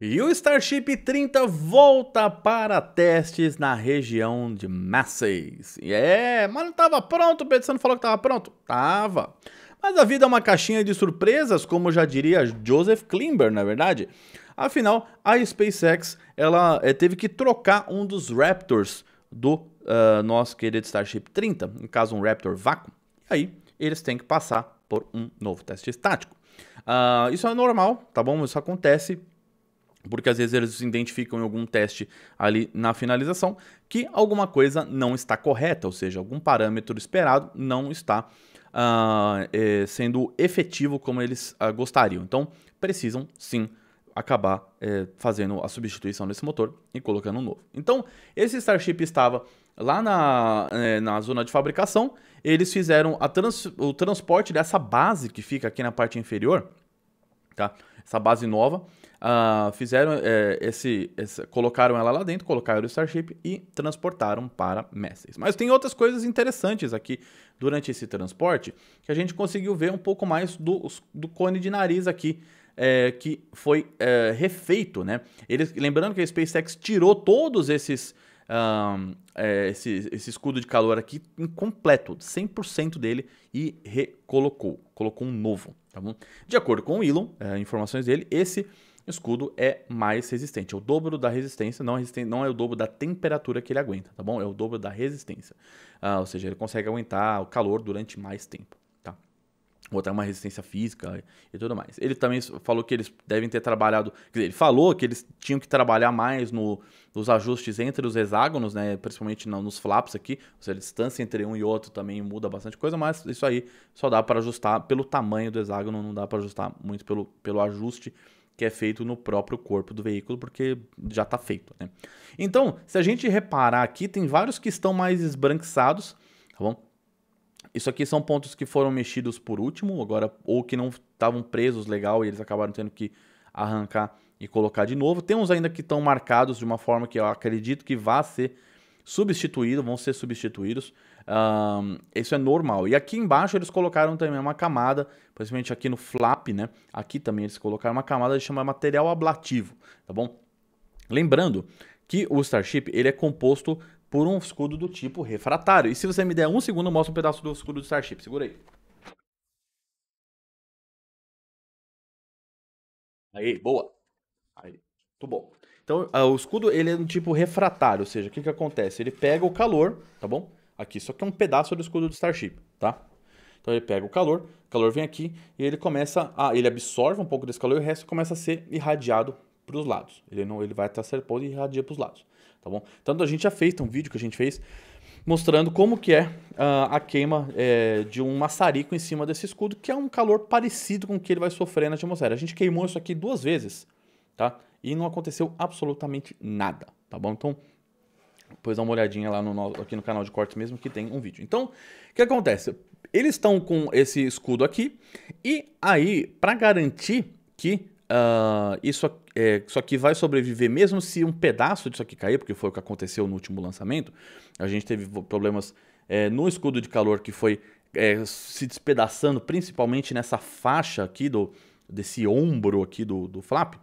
E o Starship 30 volta para testes na região de Massays. É, yeah, mas não estava pronto, o Pedro falou que estava pronto? Tava. Mas a vida é uma caixinha de surpresas, como já diria Joseph Klimber, na é verdade. Afinal, a SpaceX ela é, teve que trocar um dos Raptors do uh, nosso querido Starship 30, no caso um Raptor vácuo. E aí eles têm que passar por um novo teste estático. Uh, isso é normal, tá bom? Isso acontece porque às vezes eles identificam em algum teste ali na finalização que alguma coisa não está correta, ou seja, algum parâmetro esperado não está uh, sendo efetivo como eles uh, gostariam. Então, precisam sim acabar eh, fazendo a substituição desse motor e colocando um novo. Então, esse Starship estava lá na, eh, na zona de fabricação, eles fizeram trans, o transporte dessa base que fica aqui na parte inferior tá? Essa base nova. Uh, fizeram é, esse, esse, colocaram ela lá dentro, colocaram o Starship e transportaram para Messies. Mas tem outras coisas interessantes aqui durante esse transporte que a gente conseguiu ver um pouco mais do, do cone de nariz aqui. É, que foi é, refeito, né? Eles, lembrando que a SpaceX tirou todos esses um, é, esse, esse, escudo de calor aqui incompleto, 100% dele, e recolocou, colocou um novo, tá bom? De acordo com o Elon, é, informações dele, esse escudo é mais resistente, é o dobro da resistência, não, não é o dobro da temperatura que ele aguenta, tá bom? É o dobro da resistência, ah, ou seja, ele consegue aguentar o calor durante mais tempo botar uma resistência física e tudo mais. Ele também falou que eles devem ter trabalhado, dizer, ele falou que eles tinham que trabalhar mais no, nos ajustes entre os hexágonos, né, principalmente no, nos flaps aqui, ou seja, a distância entre um e outro também muda bastante coisa, mas isso aí só dá para ajustar pelo tamanho do hexágono, não dá para ajustar muito pelo, pelo ajuste que é feito no próprio corpo do veículo, porque já está feito, né? Então, se a gente reparar aqui, tem vários que estão mais esbranquiçados, tá bom? Isso aqui são pontos que foram mexidos por último, agora ou que não estavam presos legal e eles acabaram tendo que arrancar e colocar de novo. Tem uns ainda que estão marcados de uma forma que eu acredito que vá ser substituído, vão ser substituídos. Um, isso é normal. E aqui embaixo eles colocaram também uma camada, principalmente aqui no flap, né? Aqui também eles colocaram uma camada de chamar material ablativo, tá bom? Lembrando que o Starship ele é composto por um escudo do tipo refratário. E se você me der um segundo, eu mostro um pedaço do escudo do Starship. Segura aí. Aí, boa. Aí, tudo bom. Então, ah, o escudo, ele é um tipo refratário, ou seja, o que que acontece? Ele pega o calor, tá bom? Aqui, só que é um pedaço do escudo do Starship, tá? Então ele pega o calor, o calor vem aqui e ele começa a, ele absorve um pouco desse calor e o resto começa a ser irradiado para os lados. Ele não, ele vai até certo posto e irradia para os lados tá bom? Tanto a gente já fez, tem um vídeo que a gente fez mostrando como que é uh, a queima é, de um maçarico em cima desse escudo, que é um calor parecido com o que ele vai sofrer na atmosfera. A gente queimou isso aqui duas vezes, tá? E não aconteceu absolutamente nada, tá bom? Então, depois dá uma olhadinha lá no, aqui no canal de cortes mesmo, que tem um vídeo. Então, o que acontece? Eles estão com esse escudo aqui, e aí, para garantir que Uh, ah, isso, é, isso aqui é, vai sobreviver, mesmo se um pedaço disso aqui cair, porque foi o que aconteceu no último lançamento. A gente teve problemas é, no escudo de calor que foi é, se despedaçando, principalmente nessa faixa aqui do desse ombro aqui do, do flap.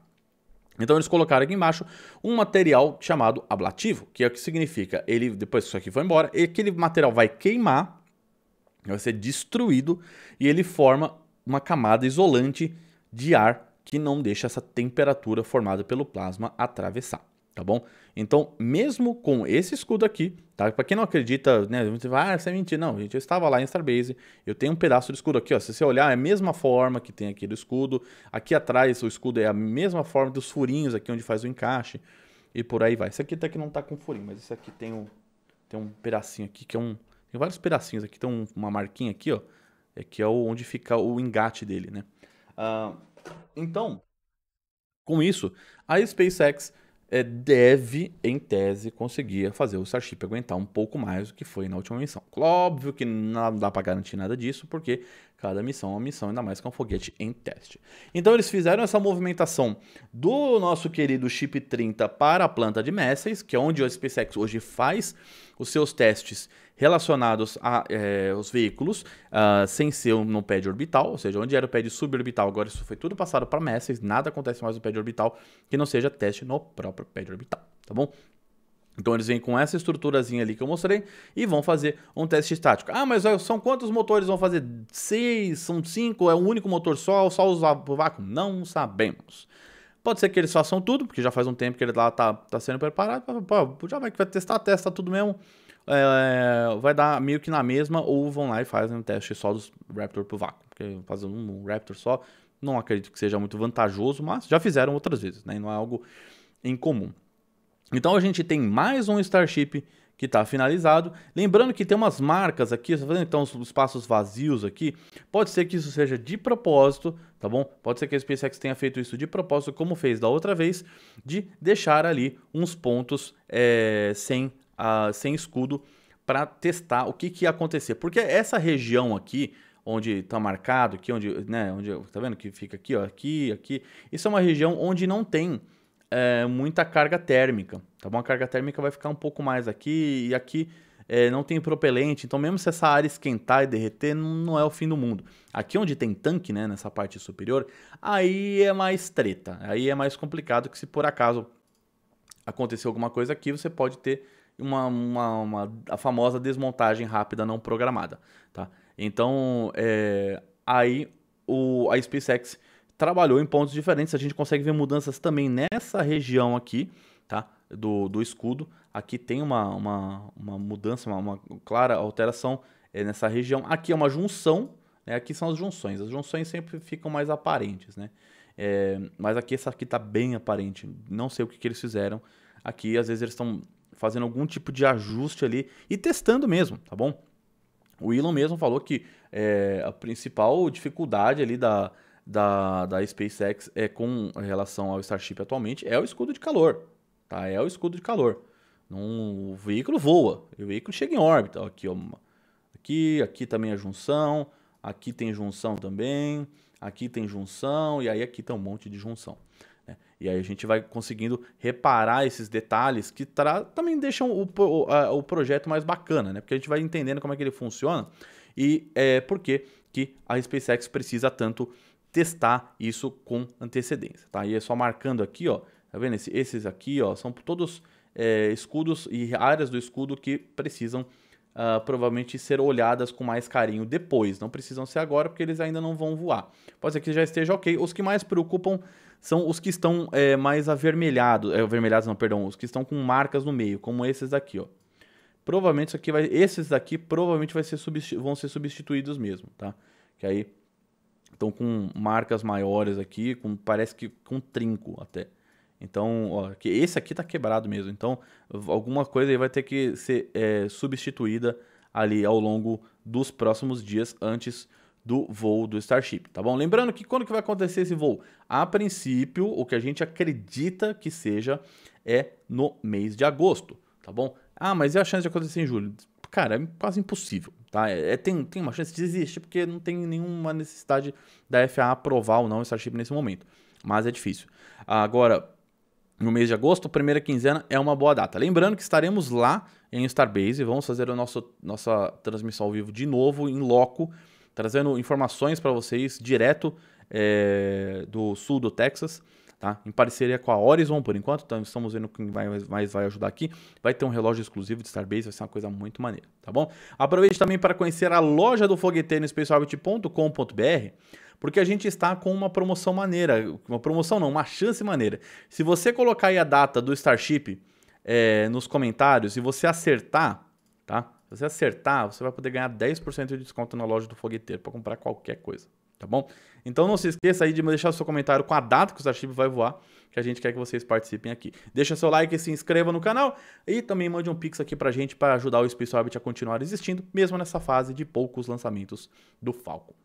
Então eles colocaram aqui embaixo um material chamado ablativo, que é o que significa ele depois que isso aqui foi embora, aquele material vai queimar, vai ser destruído e ele forma uma camada isolante de ar que não deixa essa temperatura formada pelo plasma atravessar, tá bom? Então, mesmo com esse escudo aqui, tá? Para quem não acredita, né, você vai, ah, isso é mentira. Não, gente, eu estava lá em Starbase, eu tenho um pedaço de escudo aqui, ó. Se você olhar, é a mesma forma que tem aqui do escudo. Aqui atrás o escudo é a mesma forma dos furinhos aqui onde faz o encaixe e por aí vai. Esse aqui até que não tá com furinho, mas esse aqui tem um tem um pedacinho aqui que é um tem vários pedacinhos aqui, tem um, uma marquinha aqui, ó. É que é onde fica o engate dele, né? Uh, então, com isso, a SpaceX é, deve, em tese, conseguir fazer o Starship aguentar um pouco mais do que foi na última missão. Óbvio que não dá para garantir nada disso, porque Cada missão é uma missão, ainda mais com é um foguete em teste. Então eles fizeram essa movimentação do nosso querido Chip 30 para a planta de Messies, que é onde a SpaceX hoje faz os seus testes relacionados aos eh, é, veículos uh, sem ser no pé de orbital, ou seja, onde era o pé de suborbital, agora isso foi tudo passado para Messies, nada acontece mais no pé de orbital que não seja teste no próprio pé de orbital, tá bom? Então eles vêm com essa estruturazinha ali que eu mostrei e vão fazer um teste estático. Ah, mas são quantos motores vão fazer? Seis? São cinco? É um único motor só? Só usar o vácuo? Não sabemos. Pode ser que eles façam tudo, porque já faz um tempo que ele lá tá, tá sendo preparado. Pô, já vai que vai testar, testa tudo mesmo. É, vai dar meio que na mesma, ou vão lá e fazem um teste só dos Raptor pro vácuo. Porque fazer um Raptor só, não acredito que seja muito vantajoso, mas já fizeram outras vezes, né? Não é algo incomum. Então a gente tem mais um Starship que está finalizado. Lembrando que tem umas marcas aqui, você tá vendo então os espaços vazios aqui? Pode ser que isso seja de propósito, tá bom? Pode ser que a SpaceX tenha feito isso de propósito, como fez da outra vez, de deixar ali uns pontos é, sem, sem escudo para testar o que, que ia acontecer. Porque essa região aqui, onde está marcado, aqui onde, né, onde, tá vendo que fica aqui, ó, aqui, aqui, isso é uma região onde não tem é, muita carga térmica, tá bom? A carga térmica vai ficar um pouco mais aqui e aqui é, não tem propelente, então mesmo se essa área esquentar e derreter, não é o fim do mundo. Aqui onde tem tanque, né, nessa parte superior, aí é mais treta, aí é mais complicado que se por acaso acontecer alguma coisa aqui, você pode ter uma, uma, uma a famosa desmontagem rápida não programada, tá? Então, é, aí o, a SpaceX trabalhou em pontos diferentes. A gente consegue ver mudanças também nessa região aqui, tá? Do, do escudo. Aqui tem uma, uma, uma mudança, uma, uma, clara alteração é, nessa região. Aqui é uma junção, né? Aqui são as junções. As junções sempre ficam mais aparentes, né? É, mas aqui essa aqui está bem aparente. Não sei o que, que eles fizeram. Aqui, às vezes, eles estão fazendo algum tipo de ajuste ali e testando mesmo, tá bom? O Elon mesmo falou que é, a principal dificuldade ali da, da, da SpaceX é com relação ao Starship atualmente é o escudo de calor. Tá? É o escudo de calor. Num, o veículo voa, o veículo chega em órbita. Aqui, ó, aqui, aqui também a é junção, aqui tem junção também, aqui tem junção, e aí aqui tem tá um monte de junção. Né? E aí a gente vai conseguindo reparar esses detalhes que também deixam o, o, a, o, projeto mais bacana, né? Porque a gente vai entendendo como é que ele funciona e é, por que a SpaceX precisa tanto testar isso com antecedência, tá? E é só marcando aqui, ó, tá vendo? Esses aqui, ó, são todos é, escudos e áreas do escudo que precisam uh, provavelmente ser olhadas com mais carinho depois. Não precisam ser agora porque eles ainda não vão voar. Pode ser que já esteja ok. Os que mais preocupam são os que estão é, mais avermelhados, é, avermelhados não, perdão, os que estão com marcas no meio, como esses daqui, ó. Provavelmente isso aqui vai, esses daqui provavelmente vai ser vão ser substituídos mesmo, tá? Que aí então, com marcas maiores aqui, com, parece que com trinco até. Então, ó, que esse aqui tá quebrado mesmo. Então, alguma coisa aí vai ter que ser é, substituída ali ao longo dos próximos dias antes do voo do Starship, tá bom? Lembrando que quando que vai acontecer esse voo? A princípio, o que a gente acredita que seja é no mês de agosto, tá bom? Ah, mas e a chance de acontecer em julho? Cara, é quase impossível. Tá? É, é, tem, tem uma chance de desistir, porque não tem nenhuma necessidade da FAA aprovar ou não o Starship nesse momento. Mas é difícil. Agora, no mês de agosto, primeira quinzena é uma boa data. Lembrando que estaremos lá em Starbase, vamos fazer a nossa, nossa transmissão ao vivo de novo, em loco, trazendo informações para vocês direto é, do sul do Texas. Tá? Em parceria com a Horizon, por enquanto, então estamos vendo quem vai, mais vai ajudar aqui. Vai ter um relógio exclusivo de Starbase, vai ser uma coisa muito maneira, tá bom? Aproveite também para conhecer a loja do fogueteiro no spaceorbit.com.br, porque a gente está com uma promoção maneira, uma promoção não, uma chance maneira. Se você colocar aí a data do Starship é, nos comentários e você acertar, tá? Se você acertar, você vai poder ganhar 10% de desconto na loja do fogueteiro para comprar qualquer coisa, tá bom? Então não se esqueça aí de deixar seu comentário com a data que os archivos vai voar, que a gente quer que vocês participem aqui. Deixa seu like, se inscreva no canal e também mande um pix aqui pra gente para ajudar o Space Orbit a continuar existindo, mesmo nessa fase de poucos lançamentos do Falcon.